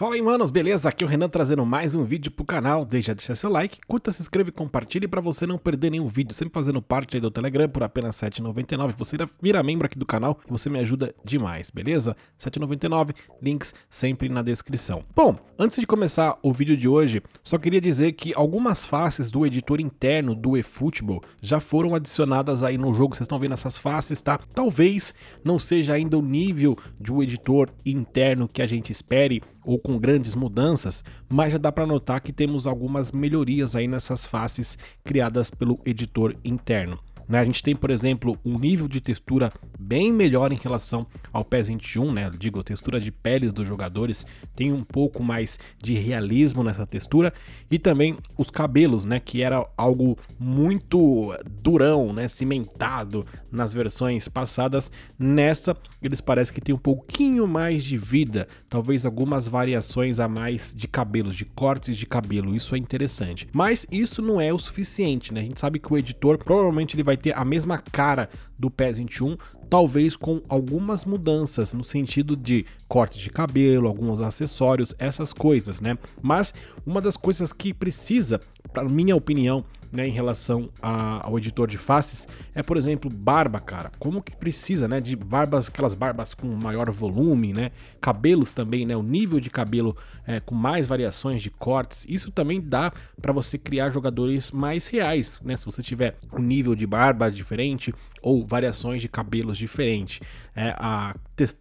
Fala aí, manos, beleza? Aqui é o Renan trazendo mais um vídeo pro canal. Deixa, deixa seu like, curta, se inscreve, compartilhe para você não perder nenhum vídeo. Sempre fazendo parte aí do Telegram por apenas R$7,99. 7,99. Você vira membro aqui do canal e você me ajuda demais, beleza? R$7,99, 7,99, links sempre na descrição. Bom, antes de começar o vídeo de hoje, só queria dizer que algumas faces do editor interno do eFootball já foram adicionadas aí no jogo. Vocês estão vendo essas faces, tá? Talvez não seja ainda o nível de um editor interno que a gente espere, ou com grandes mudanças, mas já dá para notar que temos algumas melhorias aí nessas faces criadas pelo editor interno. Né? A gente tem, por exemplo, um nível de textura bem melhor em relação ao PES 21, né? digo, textura de peles dos jogadores tem um pouco mais de realismo nessa textura e também os cabelos, né, que era algo muito durão, né, cimentado nas versões passadas. Nessa, eles parecem que tem um pouquinho mais de vida, talvez algumas variações a mais de cabelos, de cortes de cabelo. Isso é interessante. Mas isso não é o suficiente, né? A gente sabe que o editor provavelmente ele vai ter a mesma cara do PES 21, talvez com algumas mudanças no sentido de corte de cabelo, alguns acessórios, essas coisas, né? Mas uma das coisas que precisa, para minha opinião, né, em relação a, ao editor de faces é, por exemplo, barba, cara. Como que precisa, né, de barbas, aquelas barbas com maior volume, né? Cabelos também, né? O nível de cabelo é, com mais variações de cortes. Isso também dá para você criar jogadores mais reais, né? Se você tiver um nível de barba diferente ou variações de cabelos diferente. É, a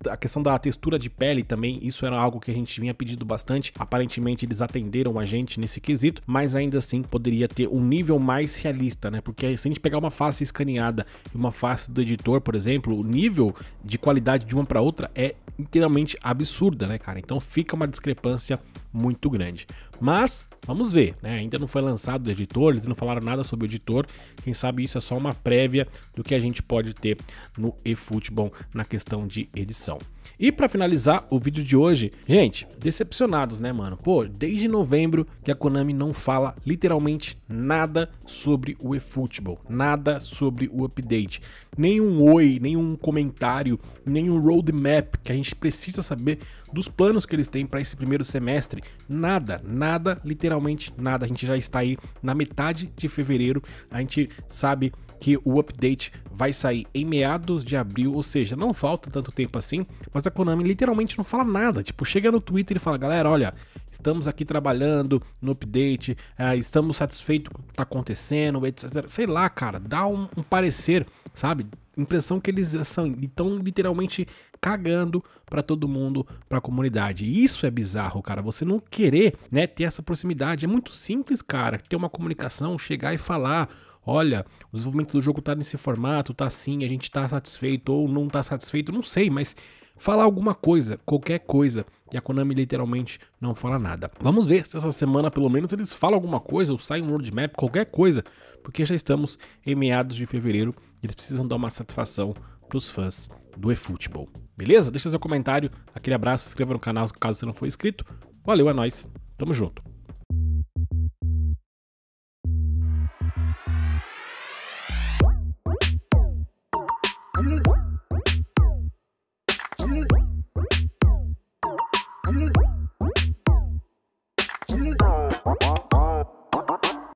a questão da textura de pele também, isso era algo que a gente vinha pedindo bastante. Aparentemente eles atenderam a gente nesse quesito, mas ainda assim poderia ter um nível mais realista, né? Porque se a gente pegar uma face escaneada e uma face do editor, por exemplo, o nível de qualidade de uma para outra é inteiramente absurda, né, cara? Então fica uma discrepância muito grande. Mas vamos ver, né? Ainda não foi lançado o editor, eles não falaram nada sobre o editor. Quem sabe isso é só uma prévia do que a gente pode ter no eFootball na questão de edição. E para finalizar o vídeo de hoje, gente, decepcionados, né, mano? Pô, desde novembro que a Konami não fala literalmente nada sobre o eFootball, nada sobre o update, nenhum oi, nenhum comentário, nenhum roadmap que a gente precisa saber dos planos que eles têm para esse primeiro semestre, nada, nada, literalmente nada. A gente já está aí na metade de fevereiro, a gente sabe que o update vai sair em meados de abril, ou seja, não falta tanto tempo assim, mas mas a Konami literalmente não fala nada. Tipo, chega no Twitter e fala: galera, olha, estamos aqui trabalhando no update, é, estamos satisfeitos com o que está acontecendo, etc. Sei lá, cara, dá um, um parecer, sabe? Impressão que eles são, estão literalmente cagando para todo mundo, para a comunidade. Isso é bizarro, cara. Você não querer, né, ter essa proximidade. É muito simples, cara, ter uma comunicação, chegar e falar, olha, o desenvolvimento do jogo tá nesse formato, tá assim, a gente tá satisfeito ou não tá satisfeito, não sei, mas falar alguma coisa, qualquer coisa. E a Konami literalmente não fala nada. Vamos ver se essa semana pelo menos eles falam alguma coisa ou sai um roadmap, qualquer coisa, porque já estamos em meados de fevereiro e eles precisam dar uma satisfação para os fãs do eFootball. Beleza? Deixa seu comentário, aquele abraço, se inscreva no canal caso você não for inscrito. Valeu, é nóis. Tamo junto.